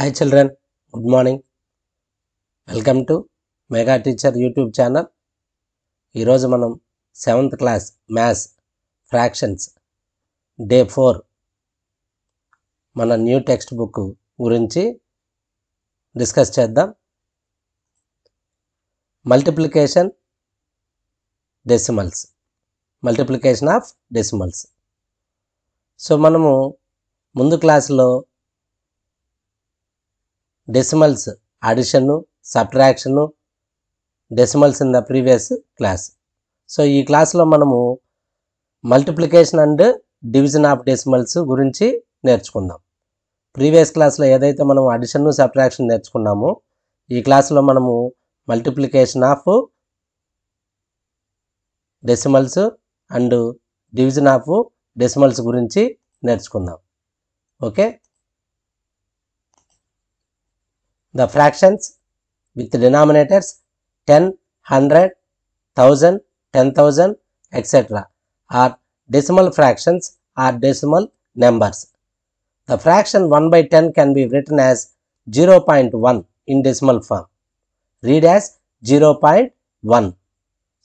Hi children good morning welcome to mega teacher YouTube channel ఈరోజు మనం seventh class maths fractions day four మన new text book గురించి discuss చేద్దాం multiplication decimals multiplication of decimals so మనము ముందు క్లాస్లో decimals addition subtraction decimals in the previous class so ఈ క్లాస్లో మనము multiplication and division of decimals గురించి నేర్చుకుందాం ప్రీవియస్ క్లాస్లో ఏదైతే మనం అడిషన్ సబ్ట్రాక్షన్ నేర్చుకున్నామో ఈ క్లాస్లో మనము multiplication of decimals and division of decimals గురించి నేర్చుకుందాం okay The fractions with denominators 10, 100, 1000, 10,000 etc. are decimal fractions or decimal numbers. The fraction 1 by 10 can be written as 0.1 in decimal form. Read as 0.1.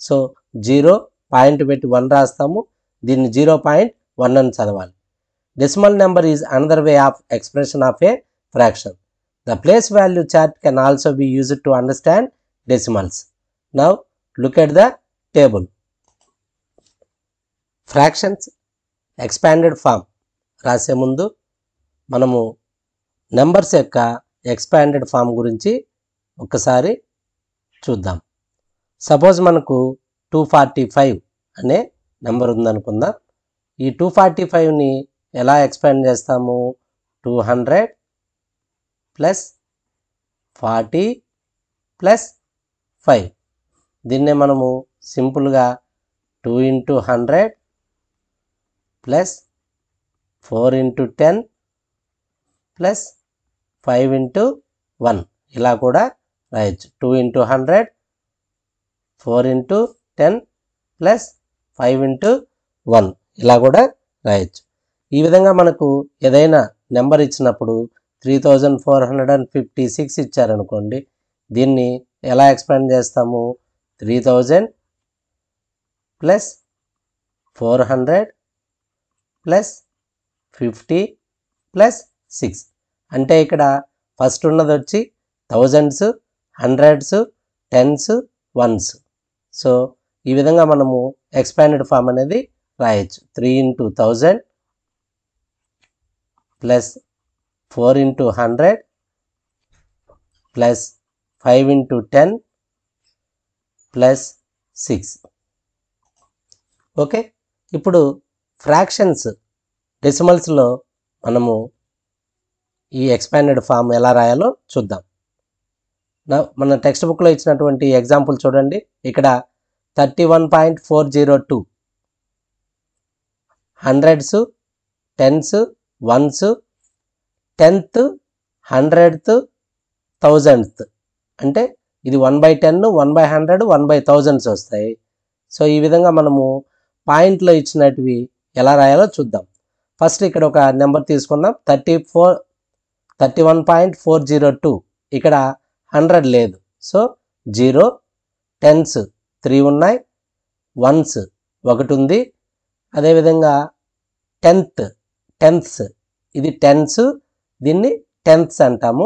So, 0 point పెట్టి one రాస్తాము దీన్ని Decimal number is another way of expression of a fraction. The place value chart can also be used to understand decimals. Now look at the table. Fractions expanded form రాసే ముందు మనము numbers యొక్క expanded form గురించి ఒక్కసారి చూద్దాం suppose మనకు two forty five అనే number ఉందనుకుందాం ఈ టూ ఫార్టీ ఫైవ్ని ఎలా ఎక్స్పాండ్ చేస్తాము two hundred plus forty plus five దీన్నే మనము సింపుల్గా two into hundred plus four into ten plus five into one ఇలా కూడా రాయొచ్చు two into hundred four into ten plus five into one ఇలా కూడా రాయొచ్చు ఈ విధంగా మనకు ఏదైనా నెంబర్ ఇచ్చినప్పుడు three thousand four hundred and fifty six ఇచ్చారనుకోండి దీన్ని ఎలా ఎక్స్పాండ్ చేస్తాము three thousand plus four hundred plus fifty plus six అంటే ఇక్కడ ఫస్ట్ ఉన్నది వచ్చి thousands hundreds tens ones so ఈ విధంగా మనము ఎక్స్పాండెడ్ ఫామ్ అనేది రాయొచ్చు three into thousand plus four into hundred plus five into ten plus six okay ఇప్పుడు ఫ్రాక్షన్స్ డెసిమల్స్లో మనము ఈ ఎక్స్పాండెడ్ ఫామ్ ఎలా రాయాలో చూద్దాం మన టెక్స్ట్ బుక్లో ఇచ్చినటువంటి ఎగ్జాంపుల్ చూడండి ఇక్కడ thirty one point four zero two hundreds tens ones tenth hundredth thousandth అంటే ఇది one by ten one by hundred one by thousands వస్తాయి సో ఈ విధంగా మనము పాయింట్లో ఇచ్చినటివి ఎలా రాయాలో చూద్దాం ఫస్ట్ ఇక్కడ ఒక నెంబర్ తీసుకుందాం thirty four thirty one point four zero two ఇక్కడ హండ్రెడ్ లేదు సో జీరో టెన్స్ త్రీ ఉన్నాయి వన్స్ ఒకటి ఉంది అదేవిధంగా టెన్త్ టెన్త్స్ ఇది టెన్స్ దీన్ని టెన్త్స్ అంటాము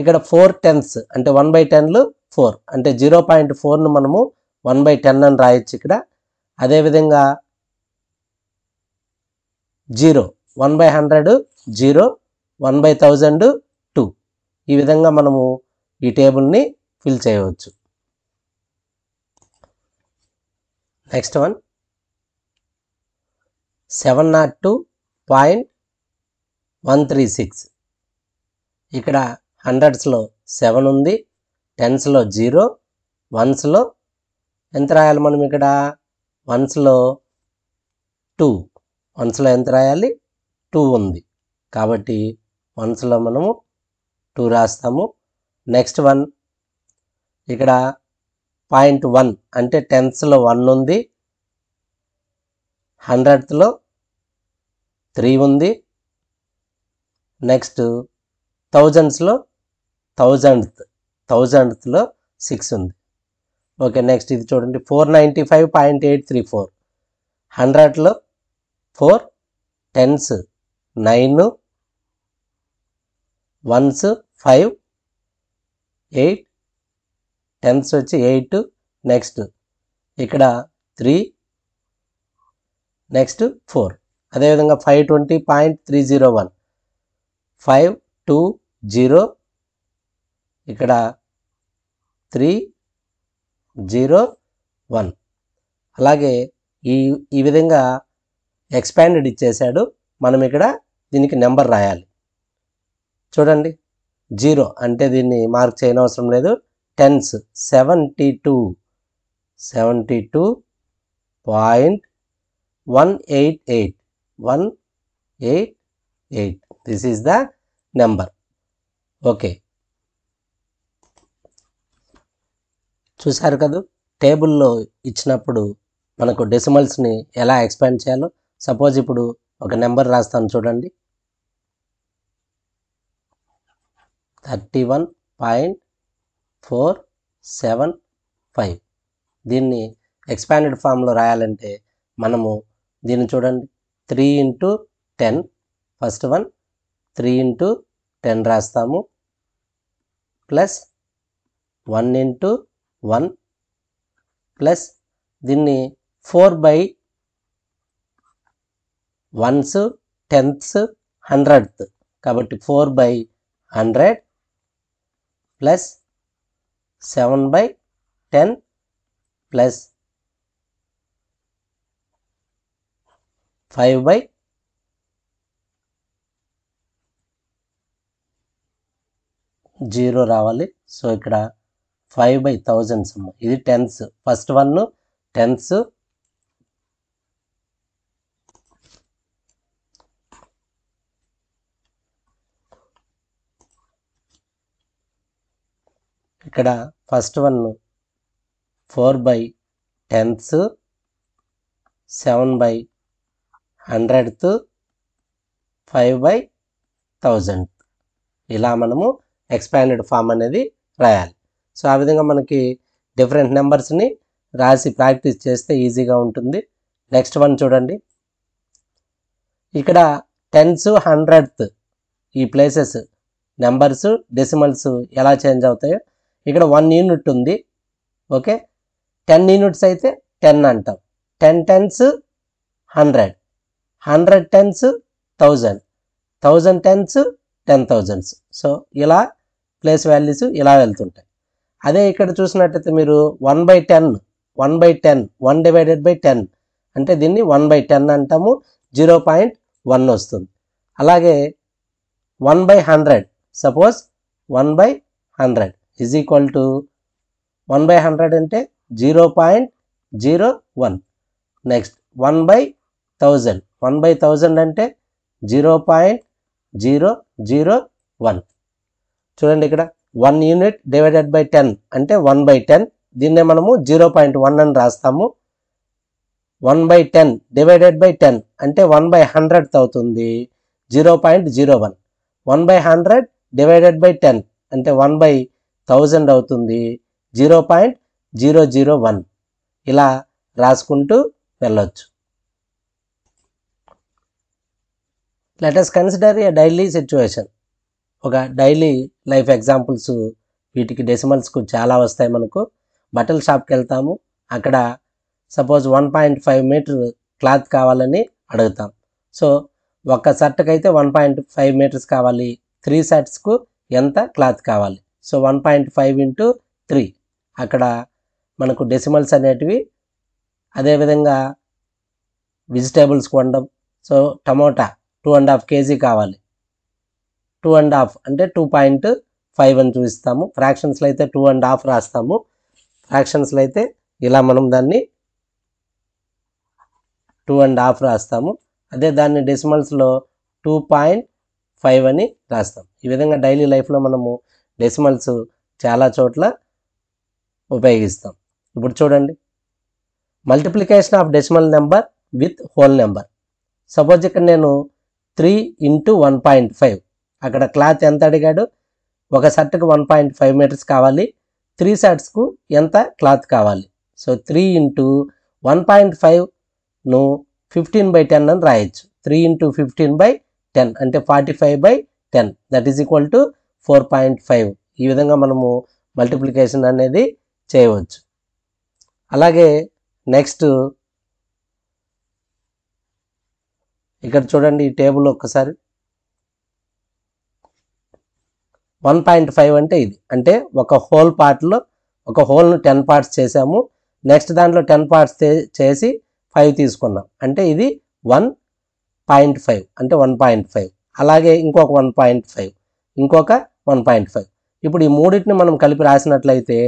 ఇక్కడ ఫోర్ టెన్త్స్ అంటే వన్ బై టెన్లు ఫోర్ అంటే జీరో పాయింట్ ఫోర్ను మనము వన్ బై టెన్ అని రాయొచ్చు ఇక్కడ అదేవిధంగా zero one by hundred zero one by thousand two ఈ విధంగా మనము ఈ టేబుల్ని ఫిల్ చేయవచ్చు next one seven not two point one three six ఇక్కడ హండ్రెడ్స్లో సెవెన్ ఉంది టెన్స్లో జీరో వన్స్లో ఎంత రాయాలి మనం ఇక్కడ వన్స్లో టూ వన్స్లో ఎంత రాయాలి టూ ఉంది కాబట్టి వన్స్లో మనము టూ రాస్తాము నెక్స్ట్ వన్ ఇక్కడ పాయింట్ వన్ అంటే టెన్స్లో వన్ ఉంది హండ్రెడ్త్లో త్రీ ఉంది నెక్స్ట్ థౌజండ్స్లో థౌజండ్త్ థౌజండ్త్లో సిక్స్ ఉంది ఓకే నెక్స్ట్ ఇది చూడండి four ninety five point eight three four హండ్రెడ్లో four tens nine ones five eight tens వచ్చి ఎయిట్ నెక్స్ట్ ఇక్కడ త్రీ నెక్స్ట్ ఫోర్ అదేవిధంగా five twenty point three zero one five two zero ఇక్కడ three zero one అలాగే ఈ ఈ విధంగా expanded ఇచ్చేసాడు మనం ఇక్కడ దీనికి నెంబర్ రాయాలి చూడండి జీరో అంటే దీన్ని మార్క్ చేయనవసరం లేదు tens seventy two seventy two point one eight eight one eight eight this is the number okay చూశారు కదా టేబుల్లో ఇచ్చినప్పుడు మనకు డెసిమల్స్ని ఎలా ఎక్స్పాండ్ చేయాలో సపోజ్ ఇప్పుడు ఒక నెంబర్ రాస్తాను చూడండి thirty one point four seven five దీన్ని ఎక్స్పాండెడ్ ఫామ్లో రాయాలంటే మనము దీన్ని చూడండి three into ten first one three into ten రాస్తాము plus one into one plus దీన్ని four by ones tenths hundredth కాబట్టి four by hundred plus seven by ten plus five by zero రావాలి సో ఇక్కడ ఫైవ్ బై థౌజండ్ సమ్ ఇది tens first one tens ఇక్కడ first one four by tenth seven by hundredth five by thousand ఇలా మనము expanded form అనేది రాయాలి so ఆ విధంగా మనకి డిఫరెంట్ నెంబర్స్ని రాసి ప్రాక్టీస్ చేస్తే ఈజీగా ఉంటుంది నెక్స్ట్ వన్ చూడండి ఇక్కడ టెన్స్ హండ్రెడ్త్ ఈ ప్లేసెస్ నెంబర్స్ డెసిమల్స్ ఎలా చేంజ్ అవుతాయో ఇక్కడ వన్ యూనిట్ ఉంది ఓకే టెన్ యూనిట్స్ అయితే టెన్ అంటాం ten tens hundred hundred tens thousand thousand tens ten thousands so ఇలా ప్లేస్ వాల్యూస్ ఇలా వెళ్తుంటాయి అదే ఇక్కడ చూసినట్టయితే మీరు one by ten one by ten one divided by ten అంటే దీన్ని వన్ బై టెన్ అంటాము జీరో పాయింట్ వన్ వస్తుంది అలాగే one by hundred suppose one by hundred is equal to one by hundred అంటే zero point zero one next one by thousand one by thousand అంటే zero point zero zero one చూడండి ఇక్కడ one unit divided by ten అంటే one by ten దీన్నే మనము zero point one అని రాస్తాము one by ten divided by ten అంటే one by hundred అవుతుంది zero point zero one one by hundred divided by ten అంటే వన్ బై థౌజండ్ అవుతుంది zero point zero zero one ఇలా రాసుకుంటూ వెళ్ళొచ్చు let consider a daily situation ఒక daily life examples వీటికి డెసిమల్స్కు చాలా వస్తాయి మనకు బట్టల షాప్కి వెళ్తాము అక్కడ suppose one point five meter cloth కావాలని అడుగుతాం సో ఒక షర్ట్కి అయితే వన్ పాయింట్ ఫైవ్ మీటర్స్ కావాలి త్రీ షర్ట్స్కు ఎంత క్లాత్ కావాలి so one point five into three అక్కడ మనకు డెసిమల్స్ అనేటివి అదేవిధంగా వెజిటేబుల్స్ కొనడం so tomato two and half KG కావాలి టూ అండ్ హాఫ్ అంటే టూ పాయింట్ ఫైవ్ అని చూపిస్తాము ఫ్రాక్షన్స్లో అయితే టూ అండ్ హాఫ్ రాస్తాము ఫ్రాక్షన్స్లో అయితే ఇలా మనం దాన్ని టూ అండ్ హాఫ్ రాస్తాము అదే దాన్ని డెసిమల్స్లో టూ పాయింట్ ఫైవ్ అని రాస్తాం ఈ విధంగా డైలీ లైఫ్లో మనము డెసిమల్స్ చాలా చోట్ల ఉపయోగిస్తాం ఇప్పుడు చూడండి multiplication of decimal number with whole number suppose ఇక్కడ నేను three into one point five అక్కడ క్లాత్ ఎంత అడిగాడు ఒక షర్ట్కి వన్ పాయింట్ ఫైవ్ మీటర్స్ కావాలి త్రీ షర్ట్స్కు ఎంత క్లాత్ కావాలి so three into one point ఫైవ్ను ఫిఫ్టీన్ బై టెన్ అని రాయొచ్చు three into fifteen by ten అంటే forty five by ten that is equal to four point five ఈ విధంగా మనము మల్టిప్లికేషన్ అనేది చేయవచ్చు అలాగే నెక్స్ట్ ఇక్కడ చూడండి ఈ టేబుల్ ఒక్కసారి వన్ పాయింట్ ఫైవ్ అంటే ఇది అంటే ఒక హోల్ పార్ట్లో ఒక హోల్ను టెన్ పార్ట్స్ చేసాము నెక్స్ట్ దాంట్లో టెన్ పార్ట్స్ చేసి ఫైవ్ తీసుకున్నాం అంటే ఇది వన్ పాయింట్ ఫైవ్ అంటే వన్ పాయింట్ ఫైవ్ అలాగే ఇంకొక వన్ పాయింట్ ఫైవ్ ఇంకొక వన్ పాయింట్ ఫైవ్ ఇప్పుడు ఈ మూడింటిని మనం కలిపి రాసినట్లయితే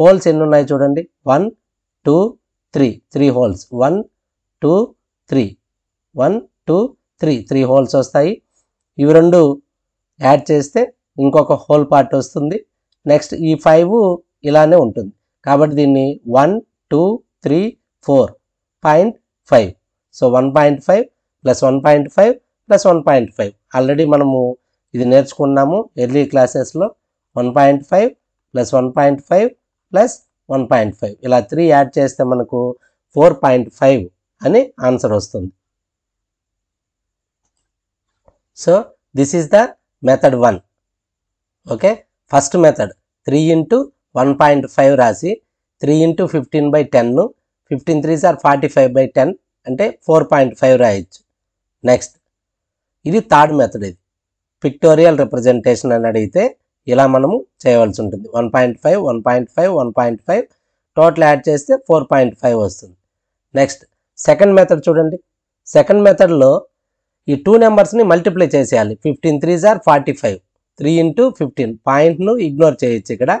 హోల్స్ ఎన్ని ఉన్నాయి చూడండి one two three three wholes one two three one two three three wholes వస్తాయి ఇవి రెండు యాడ్ చేస్తే ఇంకొక హోల్ పార్ట్ వస్తుంది నెక్స్ట్ ఈ ఫైవ్ ఇలానే ఉంటుంది కాబట్టి దీన్ని one two three four point five so one point five plus one point five plus one point five already మనము ఇది నేర్చుకున్నాము ఎర్లీ క్లాసెస్లో one point five plus one point five plus one point five ఇలా three add చేస్తే మనకు four point five అని answer వస్తుంది so this is the method one okay first method three into one point five రాసి three into fifteen by ten fifteen three are forty five by ten అంటే four point five రాయొచ్చు next ఇది third method ఇది pictorial representation అని అడిగితే ఇలా మనము చేయవలసి ఉంటుంది one point five one point five one point five total add చేస్తే ఫోర్ పాయింట్ ఫైవ్ వస్తుంది నెక్స్ట్ సెకండ్ మెథడ్ చూడండి సెకండ్ మెథడ్లో ఈ టూ నెంబర్స్ని మల్టిప్లై చేసేయాలి fifteen three are forty five three into fifteen పాయింట్ను ఇగ్నోర్ చేయొచ్చు ఇక్కడ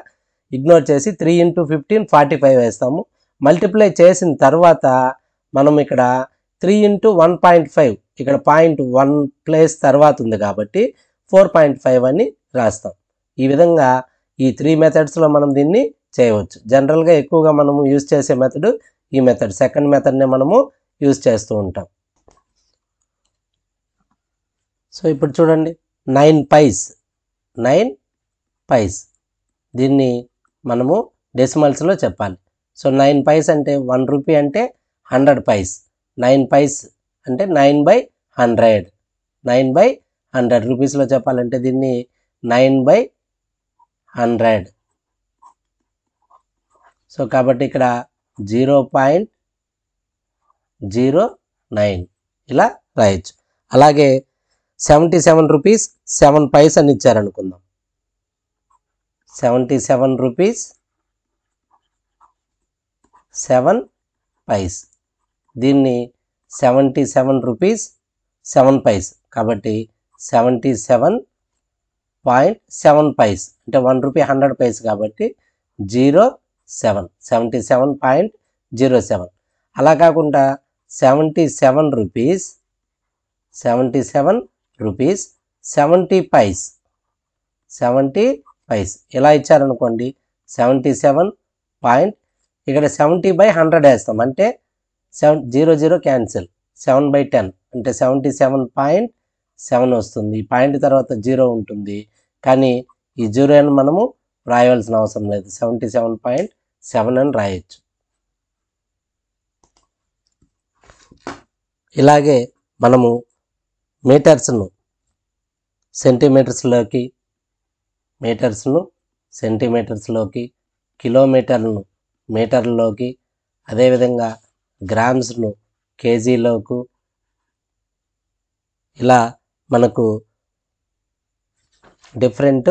ఇగ్నోర్ చేసి three into fifteen forty five వేస్తాము మల్టిప్లై చేసిన తర్వాత మనం ఇక్కడ three into one point five ఇక్కడ పాయింట్ వన్ ప్లేస్ తర్వాత ఉంది కాబట్టి ఫోర్ పాయింట్ ఫైవ్ అని రాస్తాం ఈ విధంగా ఈ త్రీ మెథడ్స్లో మనం దీన్ని చేయవచ్చు జనరల్గా ఎక్కువగా మనము యూజ్ చేసే మెథడ్ ఈ మెథడ్ సెకండ్ మెథడ్నే మనము యూజ్ చేస్తూ ఉంటాం సో ఇప్పుడు చూడండి నైన్ పైస్ నైన్ పైస్ దీన్ని మనము డెసిమల్స్లో చెప్పాలి సో నైన్ పైస్ అంటే వన్ రూపీ అంటే హండ్రెడ్ పైస్ నైన్ పైస్ అంటే nine by hundred nine by hundred రూపీస్లో చెప్పాలంటే దీన్ని నైన్ బై హండ్రెడ్ సో కాబట్టి ఇక్కడ జీరో పాయింట్ జీరో నైన్ ఇలా రాయొచ్చు అలాగే seventy seven rupees seven paise అని ఇచ్చారనుకుందాం seventy seven rupees seven paise దీన్ని seventy seven rupees seven paise కాబట్టి seventy seven point seven paise అంటే వన్ రూపీ హండ్రెడ్ పైస్ కాబట్టి zero seven seventy seven point zero seven అలా కాకుండా seventy seven rupees seventy seven rupees seventy paise seventy paise ఇలా ఇచ్చారనుకోండి సెవెంటీ సెవెన్ పాయింట్ ఇక్కడ seventy by hundred వేస్తాం అంటే seven zero zero cancel seven by ten అంటే seventy seven point seven వస్తుంది point తర్వాత జీరో ఉంటుంది కానీ ఈ జీరో అని మనము రాయవలసిన అవసరం లేదు సెవెంటీ సెవెన్ పాయింట్ సెవెన్ అని రాయొచ్చు ఇలాగే మనము మీటర్స్ను సెంటీమీటర్స్లోకి మీటర్స్ను సెంటీమీటర్స్లోకి కిలోమీటర్ను మీటర్లోకి అదేవిధంగా గ్రామ్స్ను కేజీలోకు ఇలా మనకు డిఫరెంట్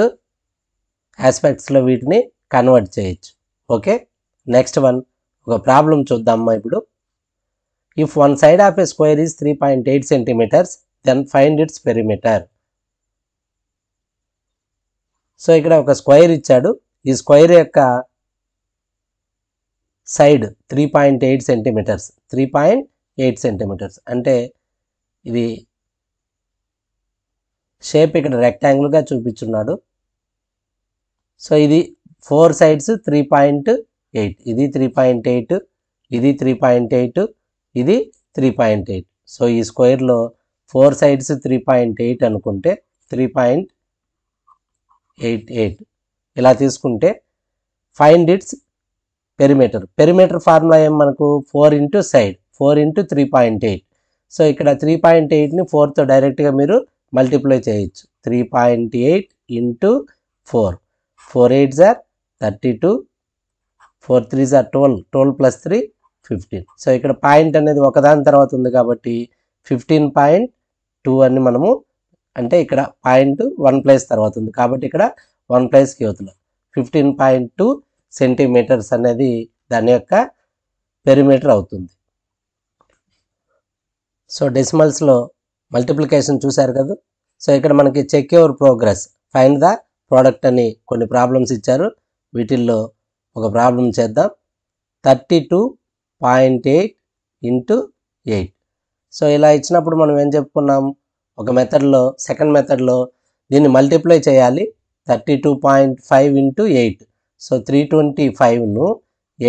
ఆస్పెక్ట్స్లో వీటిని కన్వర్ట్ చేయొచ్చు ఓకే నెక్స్ట్ వన్ ఒక ప్రాబ్లం చూద్దామా ఇప్పుడు if one side of a square is three point eight centimeters then find its perimeter so ఇక్కడ ఒక స్క్వైర్ ఇచ్చాడు ఈ స్క్వైర్ యొక్క side three point eight centimeters three point eight centimeters అంటే ఇది షేప్ ఇక్కడ రెక్టాంగిల్గా చూపించున్నాడు సో ఇది four sides three point eight ఇది త్రీ పాయింట్ ఎయిట్ ఇది త్రీ పాయింట్ ఎయిట్ ఇది త్రీ పాయింట్ ఎయిట్ సో ఈ స్క్వేర్లో four sides three point eight అనుకుంటే త్రీ పాయింట్ ఎయిట్ ఎయిట్ ఇలా తీసుకుంటే find its perimeter perimeter formula ఏం మనకు four into side four into three point eight so ఇక్కడ three point ఎయిట్ని ఫోర్తో డైరెక్ట్గా మీరు మల్టిప్లై చేయొచ్చు three point eight into four four eight are thirty two four three are twelve twelve plus three fifteen so ఇక్కడ point అనేది ఒకదాని తర్వాత ఉంది కాబట్టి ఫిఫ్టీన్ పాయింట్ టూ అని మనము అంటే ఇక్కడ పాయింట్ వన్ ప్లేస్ తర్వాత ఉంది కాబట్టి ఇక్కడ వన్ ప్లేస్కి యువతల ఫిఫ్టీన్ పాయింట్ టూ సెంటీమీటర్స్ అనేది దాని యొక్క పెరిమీటర్ అవుతుంది సో డెసిమల్స్లో మల్టిప్లికేషన్ చూశారు కదా సో ఇక్కడ మనకి check your progress find the product అని కొన్ని ప్రాబ్లమ్స్ ఇచ్చారు వీటిల్లో ఒక ప్రాబ్లం చేద్దాం thirty two point eight into eight so ఇలా ఇచ్చినప్పుడు మనం ఏం చెప్పుకున్నాం ఒక మెథడ్లో సెకండ్ మెథడ్లో దీన్ని మల్టిప్లై చేయాలి thirty two point five into eight so three twenty ఫైవ్ను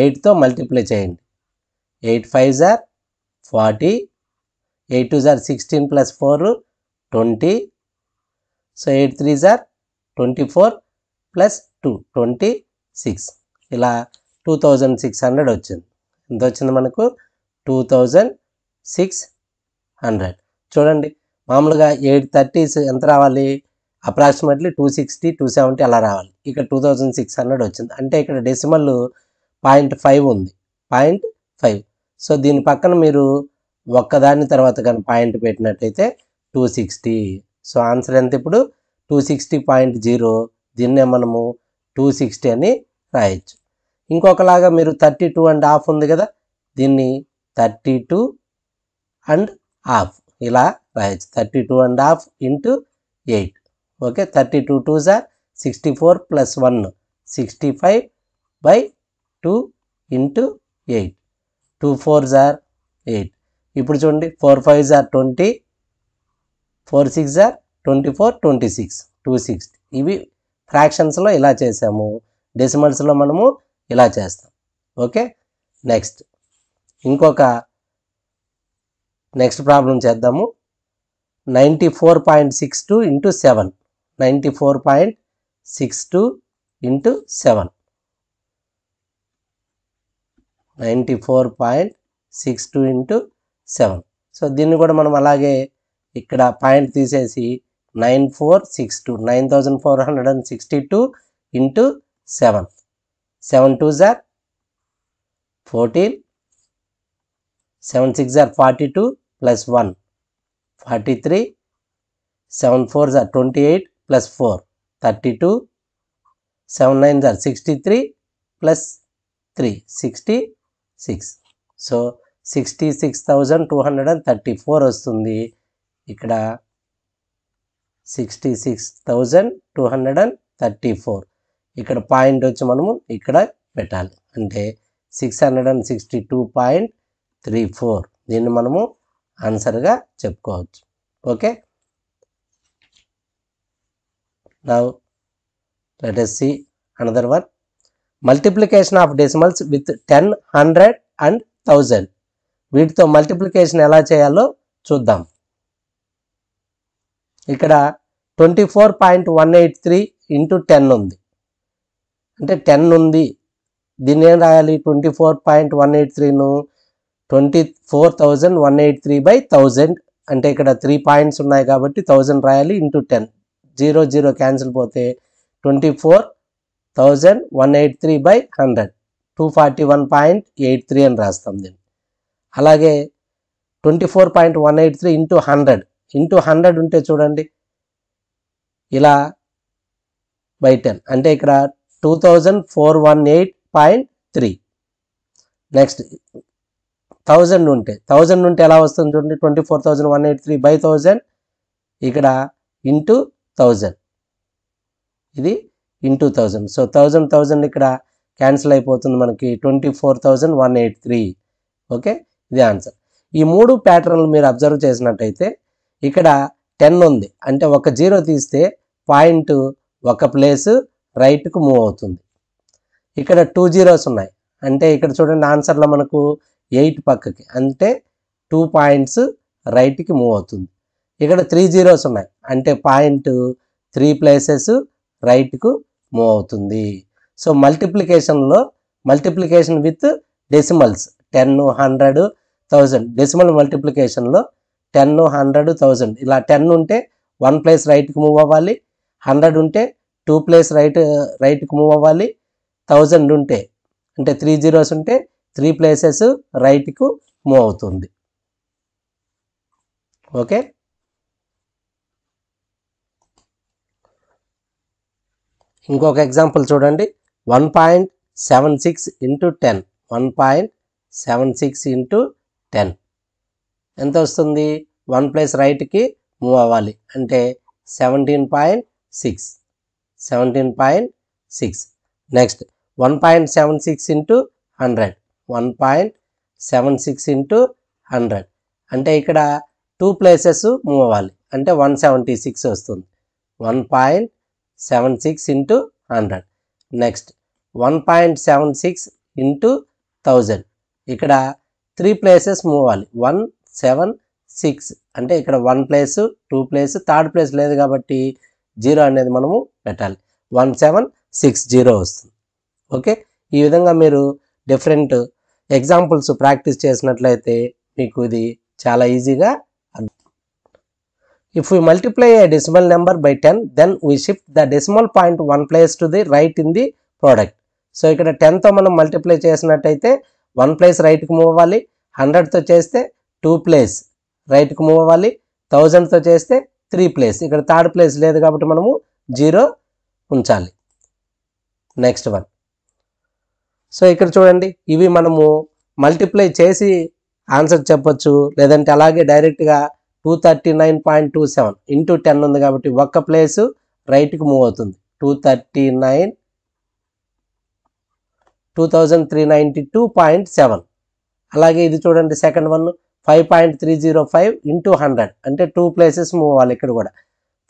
ఎయిట్తో మల్టిప్లై చేయండి eight five jar forty eight two are sixteen plus four twenty so eight three are twenty four plus two twenty six ఇలా two thousand six hundred వచ్చింది ఎంత వచ్చింది మనకు two thousand six hundred చూడండి మామూలుగా ఎయిట్ థర్టీస్ ఎంత రావాలి approximately two sixty two seventy అలా రావాలి ఇక్కడ టూ థౌజండ్ సిక్స్ హండ్రెడ్ వచ్చింది అంటే ఇక్కడ డెసిమల్ పాయింట్ ఫైవ్ ఉంది పాయింట్ ఫైవ్ సో దీని పక్కన మీరు ఒక్కదాని తర్వాత కానీ పాయింట్ పెట్టినట్లయితే టూ సిక్స్టీ సో ఆన్సర్ ఎంత ఇప్పుడు టూ సిక్స్టీ పాయింట్ జీరో దీన్నే మనము టూ సిక్స్టీ అని రాయొచ్చు ఇంకొకలాగా మీరు థర్టీ టూ అండ్ హాఫ్ ఉంది కదా దీన్ని థర్టీ టూ అండ్ హాఫ్ ఇలా రాయొచ్చు thirty two and half into eight okay thirty two two are sixty four plus one sixty five by two into eight two four are eight ఇప్పుడు చూడండి four five are twenty four six are twenty four twenty six two six ఇవి ఫ్రాక్షన్స్లో ఇలా చేసాము డెసిమల్స్లో మనము ఇలా చేస్తాం ఓకే నెక్స్ట్ ఇంకొక నెక్స్ట్ ప్రాబ్లం చేద్దాము ninety four point six two into seven ninety four point six two into seven ninety four point six two into seven so దీన్ని కూడా మనం అలాగే ఇక్కడ పాయింట్ తీసేసి nine four six two nine thousand four hundred and sixty two into seven seven two are fourteen seven six are forty two plus one forty three seven four jar twenty eight plus four thirty two seven nine are sixty three plus three sixty six so sixty six thousand two hundred and thirty four వస్తుంది ఇక్కడ sixty six thousand two hundred and thirty four ఇక్కడ point వచ్చి మనము ఇక్కడ పెట్టాలి అంటే six hundred and sixty two point three four దీన్ని మనము ఆన్సర్గా చెప్పుకోవచ్చు okay now let's see another one multiplication of decimals with ten hundred and thousand వీటితో మల్టిప్లికేషన్ ఎలా చేయాలో చూద్దాం ఇక్కడ twenty four point one eight three into ten ఉంది అంటే టెన్ ఉంది దీన్ని ఏం రాయాలి twenty four point one eight త్రీను twenty four thousand one eight three by thousand అంటే ఇక్కడ త్రీ పాయింట్స్ ఉన్నాయి కాబట్టి థౌజండ్ రాయాలి into ten zero zero cancel పోతే twenty four thousand one eight three by hundred two forty one point eight three అని రాస్తాం దీన్ని అలాగే twenty four point one eight three into hundred into hundred ఉంటే చూడండి ఇలా బై టెన్ అంటే ఇక్కడ two thousand four one eight point three next thousand ఉంటే థౌజండ్ ఉంటే ఎలా వస్తుంది చూడండి twenty four thousand one eight three by thousand ఇక్కడ ఇంటూ థౌజండ్ ఇది into thousand so thousand thousand ఇక్కడ క్యాన్సిల్ అయిపోతుంది మనకి twenty four thousand one eight three okay ఇది ఆన్సర్ ఈ మూడు ప్యాటర్న్లు మీరు అబ్జర్వ్ చేసినట్టయితే ఇక్కడ టెన్ ఉంది అంటే ఒక జీరో తీస్తే పాయింట్ ఒక ప్లేస్ రైట్కు మూవ్ అవుతుంది ఇక్కడ టూ జీరోస్ ఉన్నాయి అంటే ఇక్కడ చూడండి ఆన్సర్లో మనకు ఎయిట్ పక్కకి అంటే టూ పాయింట్స్ రైట్కి మూవ్ అవుతుంది ఇక్కడ త్రీ జీరోస్ ఉన్నాయి అంటే పాయింట్ త్రీ ప్లేసెస్ రైట్కు మూవ్ అవుతుంది సో మల్టిప్లికేషన్లో multiplication with decimals ten hundred thousand decimal మల్టిప్లికేషన్లో టెన్ హండ్రెడ్ థౌజండ్ ఇలా టెన్ ఉంటే వన్ ప్లేస్ రైట్కి మూవ్ అవ్వాలి హండ్రెడ్ ఉంటే టూ ప్లేస్ రైట్ రైట్కి మూవ్ అవ్వాలి థౌజండ్ ఉంటే అంటే త్రీ జీరోస్ ఉంటే త్రీ ప్లేసెస్ రైట్కు మూవ్ అవుతుంది ఓకే ఇంకొక ఎగ్జాంపుల్ చూడండి one point seven six into ten one point seven six into ten ఎంత వస్తుంది వన్ ప్లస్ రైట్కి మూవ్ అవ్వాలి అంటే seventeen point six seventeen point six next one point seven six into hundred one point seven six into hundred అంటే ఇక్కడ two places move అవ్వాలి అంటే one seventy six వస్తుంది one point seven six into hundred next one point seven six into thousand ఇక్కడ three places move అవ్వాలి one seven six అంటే ఇక్కడ one place two place third place లేదు కాబట్టి zero అనేది మనము పెట్టాలి వన్ సెవెన్ సిక్స్ జీరో వస్తుంది ఓకే ఈ విధంగా మీరు డిఫరెంట్ ఎగ్జాంపుల్స్ ప్రాక్టీస్ చేసినట్లయితే మీకు ఇది చాలా ఈజీగా if we multiply a decimal number by ten then we shift the decimal point one place to the right in the product so ఇక్కడ టెన్తో మనం మల్టిప్లై చేసినట్టయితే వన్ ప్లేస్ రైట్కి మూవ్ అవ్వాలి హండ్రెడ్తో చేస్తే టూ ప్లేస్ రైట్కి మూవ్ అవ్వాలి థౌజండ్తో చేస్తే త్రీ ప్లేస్ ఇక్కడ థర్డ్ ప్లేస్ లేదు కాబట్టి మనము జీరో ఉంచాలి నెక్స్ట్ వన్ సో ఇక్కడ చూడండి ఇవి మనము మల్టిప్లై చేసి ఆన్సర్ చెప్పచ్చు లేదంటే అలాగే డైరెక్ట్గా two thirty nine point two seven into ten ఉంది కాబట్టి ఒక్క ప్లేసు రైట్కి మూవ్ అవుతుంది two thirty nine two thousand three ninety two point seven అలాగే ఇది చూడండి second one five point three zero five into hundred అంటే టూ ప్లేసెస్ మూవ్ అవ్వాలి ఇక్కడ కూడా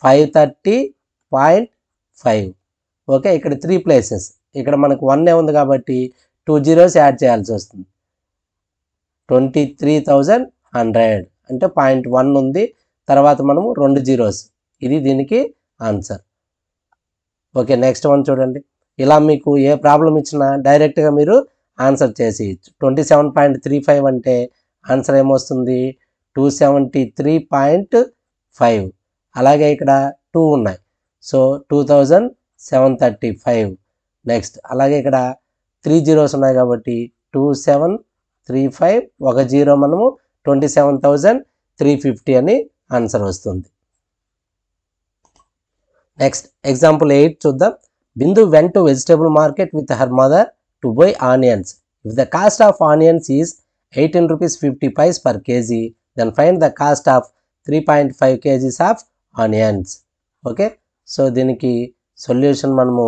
five thirty point five okay ఇక్కడ త్రీ ప్లేసెస్ ఇక్కడ మనకు వన్ ఉంది కాబట్టి టూ జీరోస్ యాడ్ చేయాల్సి వస్తుంది ట్వంటీ త్రీ థౌజండ్ హండ్రెడ్ అంటే పాయింట్ వన్ ఉంది తర్వాత మనము రెండు జీరోస్ ఇది దీనికి ఆన్సర్ ఓకే నెక్స్ట్ వన్ చూడండి ఇలా మీకు ఏ ప్రాబ్లం ఇచ్చినా డైరెక్ట్గా మీరు ఆన్సర్ చేసేయచ్చు twenty seven point three five అంటే ఆన్సర్ ఏమొస్తుంది two seventy three point five అలాగే ఇక్కడ టూ ఉన్నాయి so two thousand seven thirty five next అలాగే ఇక్కడ త్రీ జీరోస్ ఉన్నాయి కాబట్టి టూ సెవెన్ త్రీ ఫైవ్ ఒక జీరో మనము twenty seven thousand three fifty అని ఆన్సర్ వస్తుంది నెక్స్ట్ ఎగ్జాంపుల్ ఎయిట్ చూద్దాం Bindu went to vegetable market with her mother to buy onions if the cost of onions is eighteen rupees fifty five per kg then find the cost of three point five kgs of onions okay so దీనికి solution మనము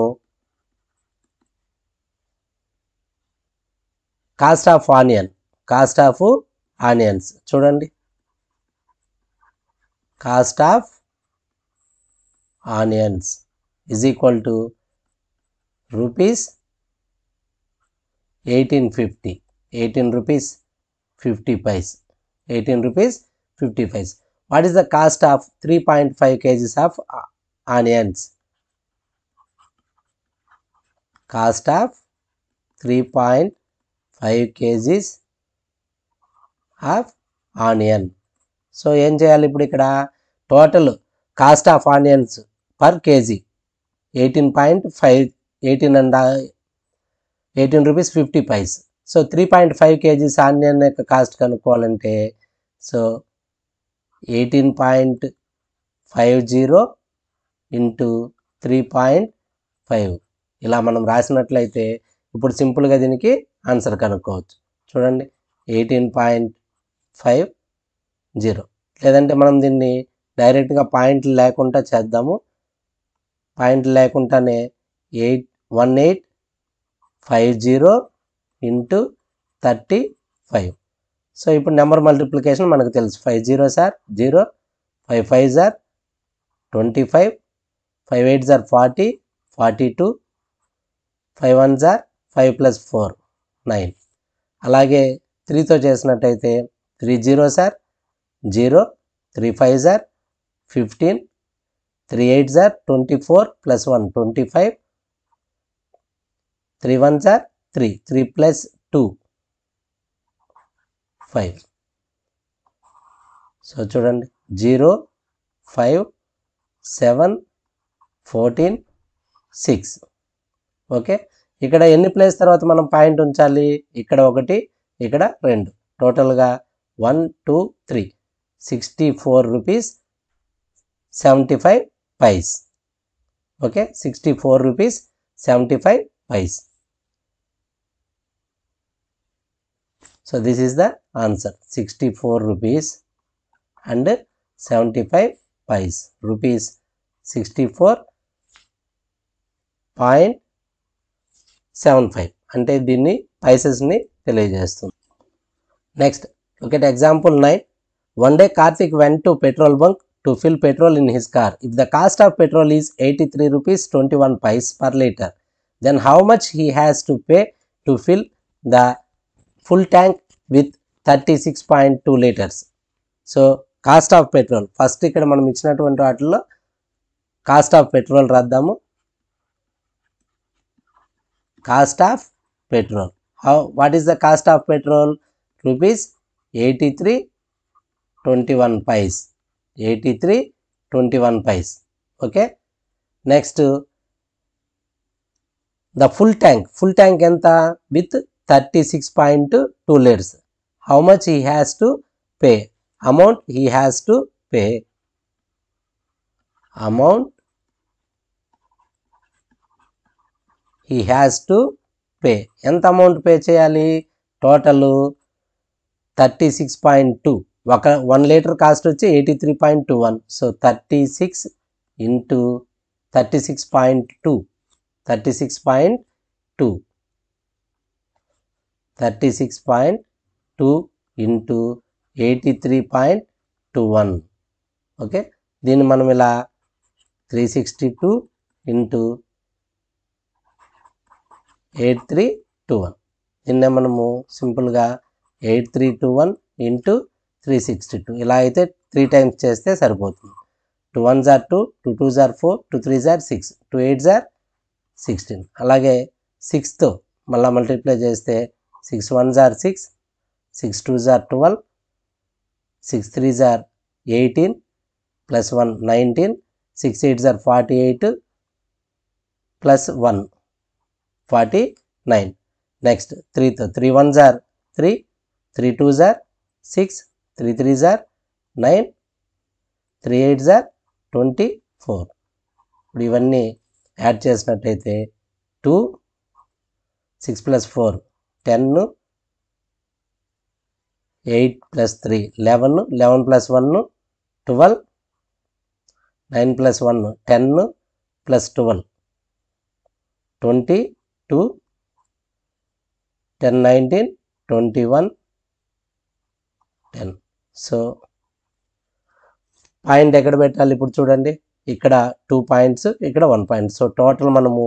cost of onion cost of onions చూడండి cost of onions is equal to rupees eighteen fifty eighteen rupees fifty paise eighteen rupees fifty fives what is the cost of three point five kgs of onions cost of three point five kgs of onion so ఏం చేయాలి ఇప్పుడు ఇక్కడ total cost of onions per kg eighteen point five eighteen and eighteen rupees fifty paise so three point five kgs onion యొక్క cost కనుక్కోవాలంటే so eighteen point five zero into three point five ఇలా మనం రాసినట్లయితే ఇప్పుడు సింపుల్గా దీనికి ఆన్సర్ కనుక్కోవచ్చు చూడండి eighteen point five zero లేదంటే మనం దీన్ని డైరెక్ట్గా పాయింట్లు లేకుండా చేద్దాము పాయింట్లు లేకుండానే eight one eight five zero into thirty five so ఇప్పుడు నెంబర్ మల్టిప్లికేషన్ మనకు తెలుసు ఫైవ్ జీరో సార్ జీరో ఫైవ్ ఫైవ్ సార్ ట్వంటీ ఫైవ్ ఫైవ్ ఎయిట్ సార్ forty forty two five one సార్ ఫైవ్ ప్లస్ ఫోర్ నైన్ అలాగే త్రీతో చేసినట్టయితే త్రీ జీరో సార్ జీరో త్రీ ఫైవ్ సార్ ఫిఫ్టీన్ త్రీ ఎయిట్ సార్ twenty four plus one twenty five three one సార్ three three plus two five so చూడండి zero five seven fourteen six okay ఇక్కడ ఎన్ని ప్లేస్ తర్వాత మనం పాయింట్ ఉంచాలి ఇక్కడ ఒకటి ఇక్కడ రెండు టోటల్గా one two three sixty four rupees seventy five paise okay sixty four rupees seventy five paise so this is the answer sixty four rupees and seventy five paise rupees sixty four point seven five అంటే దీన్ని పైసెస్ని తెలియజేస్తుంది next ఒకటి example nine one day Karthik went to petrol bunk to fill petrol in his car if the cost of petrol is eighty three rupees twenty one vice per litre then how much he has to pay to fill the full tank with thirty six point two litres so cost of petrol first ఇక్కడ మనం ఇచ్చినటువంటి వాటిలో cost of petrol రాద్దాము cost of petrol. How what is the cost of petrol? Rupees 83 21 pies. 83 21 pies. Okay. Next the full tank. Full tank enta with 36.2 liters. How much he has to pay? Amount he has to pay. Amount he has to pay ఎంత amount pay చేయాలి total thirty six point two ఒక one litre cost వచ్చి eighty three point two one so thirty six into thirty six point two thirty six point two thirty six point two into eighty three point two one okay దీన్ని మనం ఇలా three sixty two into eight three two one దీన్నే మనము సింపుల్గా eight three two one into three sixty two ఇలా అయితే three times చేస్తే సరిపోతుంది టూ వన్ జార్ టూ టూ టూ జార్ ఫోర్ టూ త్రీ జార్ సిక్స్ టూ ఎయిట్ జార్ సిక్స్టీన్ అలాగే సిక్స్తో మళ్ళీ మల్టిప్లై చేస్తే సిక్స్ వన్ జార్ సిక్స్ సిక్స్ టూ జార్ ట్వెల్వ్ సిక్స్ త్రీ జార్ eighteen plus one nineteen six eight జార్ forty eight plus one forty nine next త్రీతో త్రీ వన్ జార్ త్రీ త్రీ టూ జార్ సిక్స్ త్రీ త్రీ జార్ nine three eight jar twenty four ఇప్పుడు ఇవన్నీ add చేసినట్టయితే two six plus four ten eight plus three eleven eleven plus one twelve nine plus one ten plus twelve twenty two ten nineteen twenty one ten so point ఎక్కడ పెట్టాలి ఇప్పుడు చూడండి ఇక్కడ two points ఇక్కడ one point so total మనము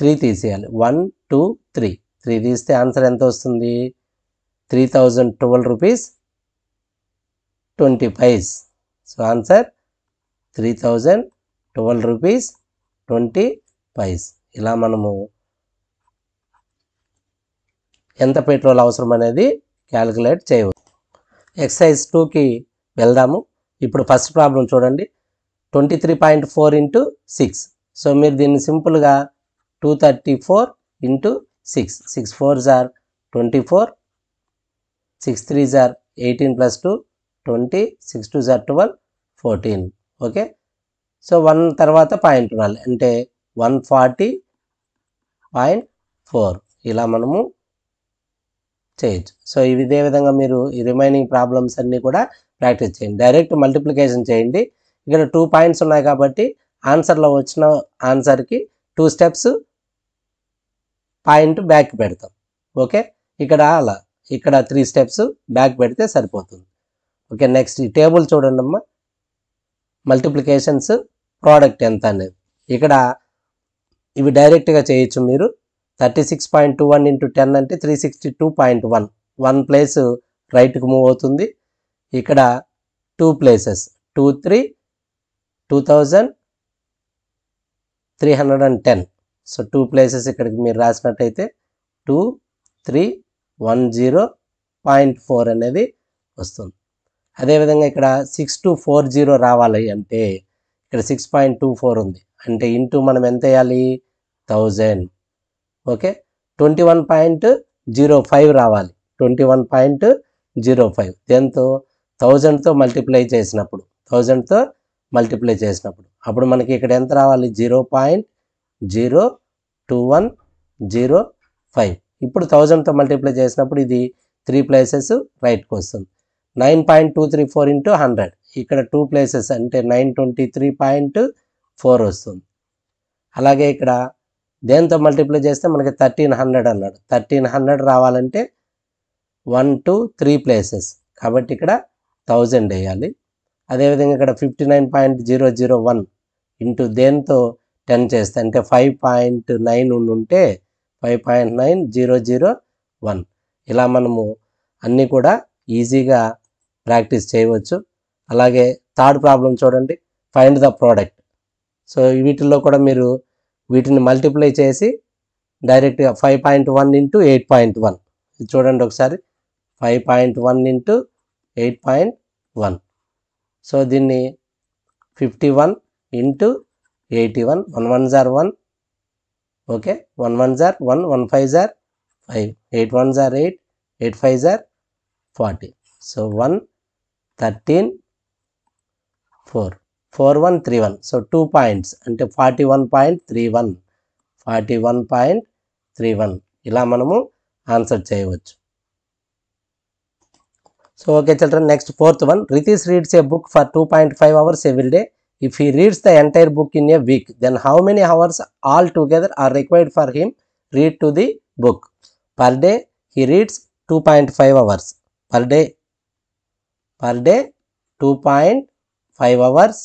three తీసేయాలి one two three three తీస్తే answer ఎంత వస్తుంది three thousand twelve rupees twenty five so answer three thousand twelve rupees twenty five ఇలా మనము ఎంత పెట్రోల్ అవసరం అనేది క్యాలిక్యులేట్ చేయవచ్చు ఎక్సైజ్ టూకి వెళ్దాము ఇప్పుడు ఫస్ట్ ప్రాబ్లం చూడండి twenty three point four into six so మీరు దీన్ని సింపుల్గా two thirty four into six six four jar twenty four six three జార్ eighteen plus two twenty six two జార్ twelve fourteen okay so one తర్వాత point twelve అంటే one forty point four ఇలా మనము చేయొచ్చు సో ఇదే విధంగా మీరు ఈ రిమైనింగ్ ప్రాబ్లమ్స్ అన్నీ కూడా ప్రాక్టీస్ చేయండి డైరెక్ట్ మల్టిప్లికేషన్ చేయండి ఇక్కడ టూ పాయింట్స్ ఉన్నాయి కాబట్టి ఆన్సర్లో వచ్చిన ఆన్సర్కి టూ స్టెప్స్ పాయింట్ బ్యాక్ పెడతాం ఓకే ఇక్కడ అలా ఇక్కడ త్రీ స్టెప్స్ బ్యాక్ పెడితే సరిపోతుంది ఓకే నెక్స్ట్ ఈ టేబుల్ చూడండి అమ్మా మల్టిప్లికేషన్స్ ప్రోడక్ట్ ఎంత అనేది ఇక్కడ ఇవి డైరెక్ట్గా చేయొచ్చు మీరు thirty six point two one into ten అంటే three sixty two point one one place రైట్కి మూవ్ అవుతుంది ఇక్కడ two places two three two thousand three hundred and ten so two places ఇక్కడికి మీరు రాసినట్టయితే two three one zero point four అనేది వస్తుంది అదేవిధంగా ఇక్కడ సిక్స్ టూ ఫోర్ జీరో రావాలి అంటే ఇక్కడ సిక్స్ పాయింట్ టూ ఫోర్ ఉంది అంటే ఇంటూ మనం ఎంత వేయాలి thousand okay twenty one point zero five రావాలి twenty one point zero five దెంతో థౌజండ్తో మల్టిప్లై చేసినప్పుడు థౌజండ్తో మల్టిప్లై చేసినప్పుడు అప్పుడు మనకి ఇక్కడ ఎంత రావాలి zero point zero two one zero five ఇప్పుడు థౌజండ్తో మల్టిప్లై చేసినప్పుడు ఇది త్రీ ప్లేసెస్ రైట్కి వస్తుంది nine point two three four into hundred ఇక్కడ టూ ప్లేసెస్ అంటే nine twenty three point four వస్తుంది అలాగే ఇక్కడ దేంతో మల్టిప్లై చేస్తే మనకి థర్టీన్ హండ్రెడ్ అన్నాడు థర్టీన్ హండ్రెడ్ రావాలంటే వన్ టూ త్రీ ప్లేసెస్ కాబట్టి ఇక్కడ థౌజండ్ వేయాలి అదేవిధంగా ఇక్కడ fifty nine point zero zero one into దేంతో టెన్ చేస్తే అంటే ఫైవ్ పాయింట్ నైన్ ఉంటే five point nine zero zero one ఇలా మనము అన్నీ కూడా ఈజీగా ప్రాక్టీస్ చేయవచ్చు అలాగే థర్డ్ ప్రాబ్లం చూడండి ఫైండ్ ద ప్రోడక్ట్ సో వీటిల్లో కూడా మీరు వీటిని మల్టిప్లై చేసి డైరెక్ట్గా five point one into eight point one ఇది చూడండి ఒకసారి five point one into eight point one so దీన్ని fifty one into eighty one one one జార్ వన్ ఓకే వన్ వన్ జార్ వన్ వన్ ఫైవ్ జార్ ఫైవ్ ఎయిట్ వన్ జార్ eight eight five jar forty so one thirteen four four one three one so two points అంటే forty one point three one forty one point three one ఇలా మనము answer చేయవచ్చు so okay children next fourth one Ritesh reads a book for two point five hours every day if he reads the entire book in a week then how many hours all together are required for him read to the book per day he reads two point five hours per day per day two point five hours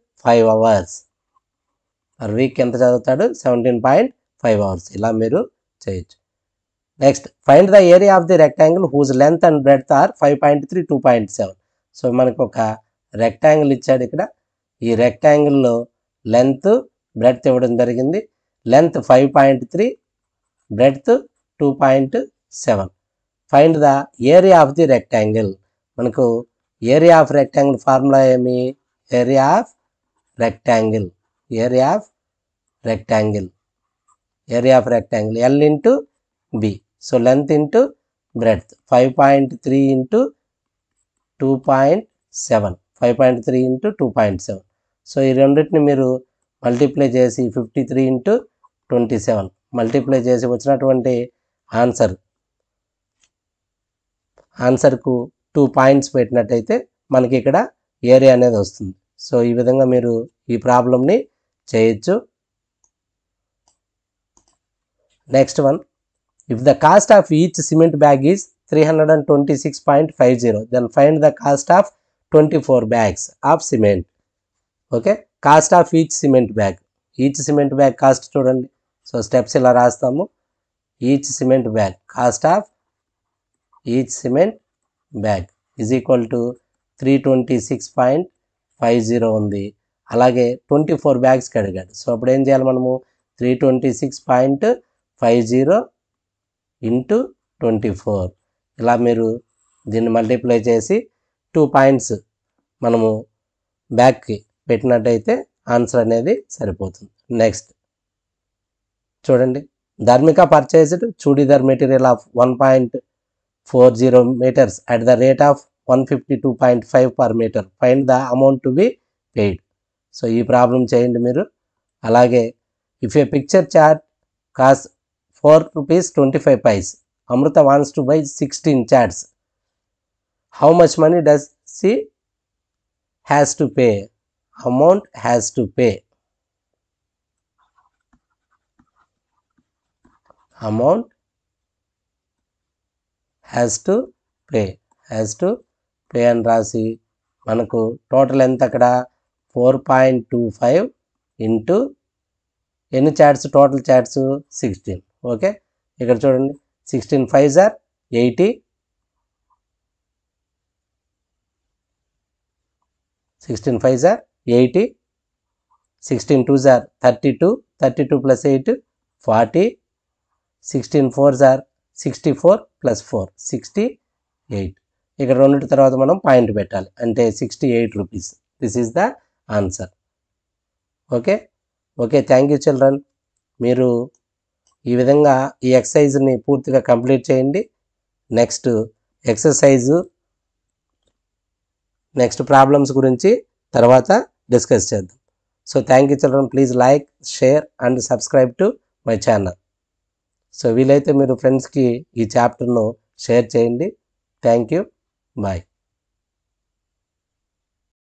five hours per week ఎంత చదువుతాడు seventeen point five hours ఇలా మీరు చేయొచ్చు next find the area of the rectangle whose length and breadth are five point three two point seven so మనకు ఒక rectangle ఇచ్చాడు ఇక్కడ ఈ రెక్టాంగిల్లో లెంత్ బ్రెడ్త్ ఇవ్వడం జరిగింది length five point three breadth two point seven find the area of the rectangle మనకు area of rectangle formula ఏమి area of rectangle area of rectangle area of rectangle L into B so length into breadth five point three into two point seven five point three into two point seven so ఈ రెండింటిని మీరు multiply చేసి fifty three into twenty seven multiply చేసి వచ్చినటువంటి answer ఆన్సర్కు two points పెట్టినట్టయితే మనకి ఇక్కడ area అనేది వస్తుంది సో ఈ విధంగా మీరు ఈ ప్రాబ్లమ్ని చేయొచ్చు next one if the cost of each cement bag is three hundred and twenty six point five zero then find the cost of twenty four bags of cement okay cost of each cement bag each cement bag cost చూడండి so steps ఇలా రాస్తాము each cement bag cost of each cement bag is equal to three twenty six point five zero ఉంది అలాగే twenty four బ్యాగ్స్కి అడిగాడు so అప్పుడు ఏం చేయాలి మనము three twenty six point five zero into twenty four ఇలా మీరు దీన్ని మల్టిప్లై చేసి టూ పాయింట్స్ మనము బ్యాక్కి పెట్టినట్టయితే ఆన్సర్ అనేది సరిపోతుంది నెక్స్ట్ చూడండి Dharmika purchased churidar material of one point four zero meters at the rate of 152.5 per meter find the amount to be paid so ఈ ప్రాబ్లం చేయండి మీరు అలాగే if a picture chart cost four rupees twenty five paise Amrita wants to buy sixteen charts how much money does she has to pay amount has to pay amount has to pay has to pray అని రాసి మనకు total ఎంత అక్కడ four point two five into ఎన్ని charts total charts sixteen okay ఇక్కడ చూడండి sixteen five జార్ eighty sixteen five జార్ ఎయిటీ సిక్స్టీన్ టూ జార్ thirty two thirty two plus eight forty sixteen four జార్ sixty four plus four sixty eight ఇక్కడ రెండింటి తర్వాత మనం పాయింట్ పెట్టాలి అంటే sixty eight rupees this is the answer okay okay thank you children మీరు ఈ విధంగా ఈ ఎక్సర్సైజ్ని పూర్తిగా కంప్లీట్ చేయండి నెక్స్ట్ ఎక్సర్సైజు నెక్స్ట్ ప్రాబ్లమ్స్ గురించి తర్వాత డిస్కస్ చేద్దాం so thank you children please like share and subscribe to my channel so వీలైతే మీరు ఫ్రెండ్స్కి ఈ చాప్టర్ను షేర్ చేయండి థ్యాంక్ యూ Bye.